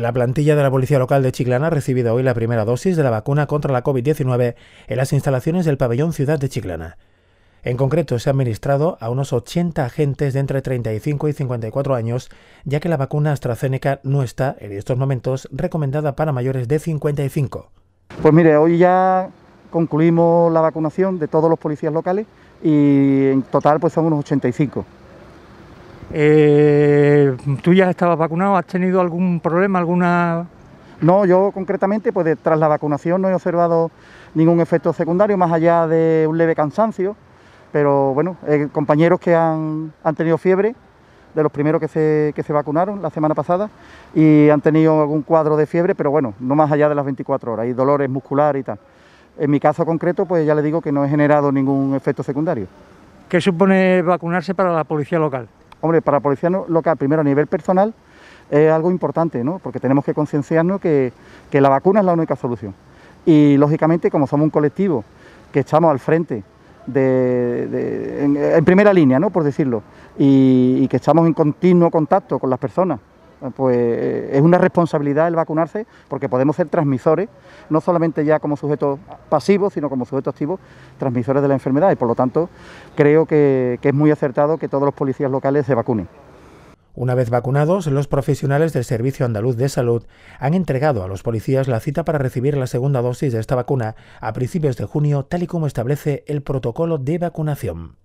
La plantilla de la Policía Local de Chiclana ha recibido hoy la primera dosis de la vacuna contra la COVID-19 en las instalaciones del pabellón Ciudad de Chiclana. En concreto, se ha administrado a unos 80 agentes de entre 35 y 54 años, ya que la vacuna AstraZeneca no está, en estos momentos, recomendada para mayores de 55. Pues mire, hoy ya concluimos la vacunación de todos los policías locales y en total pues son unos 85. Eh, ¿Tú ya estabas vacunado? ¿Has tenido algún problema, alguna...? No, yo concretamente, pues tras la vacunación no he observado ningún efecto secundario, más allá de un leve cansancio, pero bueno, eh, compañeros que han, tenido fiebre, de los primeros que se, que se vacunaron la semana pasada, y han tenido algún cuadro de fiebre, pero bueno, no más allá de las 24 horas, y dolores musculares y tal. En mi caso concreto, pues ya le digo que no he generado ningún efecto secundario. ¿Qué supone vacunarse para la policía local? Hombre, para la policía local, primero a nivel personal, es algo importante, ¿no? Porque tenemos que concienciarnos que, la vacuna es la única solución. Y lógicamente, como somos un colectivo que estamos al frente de, en, primera línea, ¿no? por decirlo, y, que estamos en continuo contacto con las personas pues eh, es una responsabilidad el vacunarse porque podemos ser transmisores, no solamente ya como sujetos pasivos, sino como sujetos activo, transmisores de la enfermedad y por lo tanto creo que es muy acertado que todos los policías locales se vacunen. Una vez vacunados, los profesionales del Servicio Andaluz de Salud han entregado a los policías la cita para recibir la segunda dosis de esta vacuna a principios de junio, tal y como establece el protocolo de vacunación.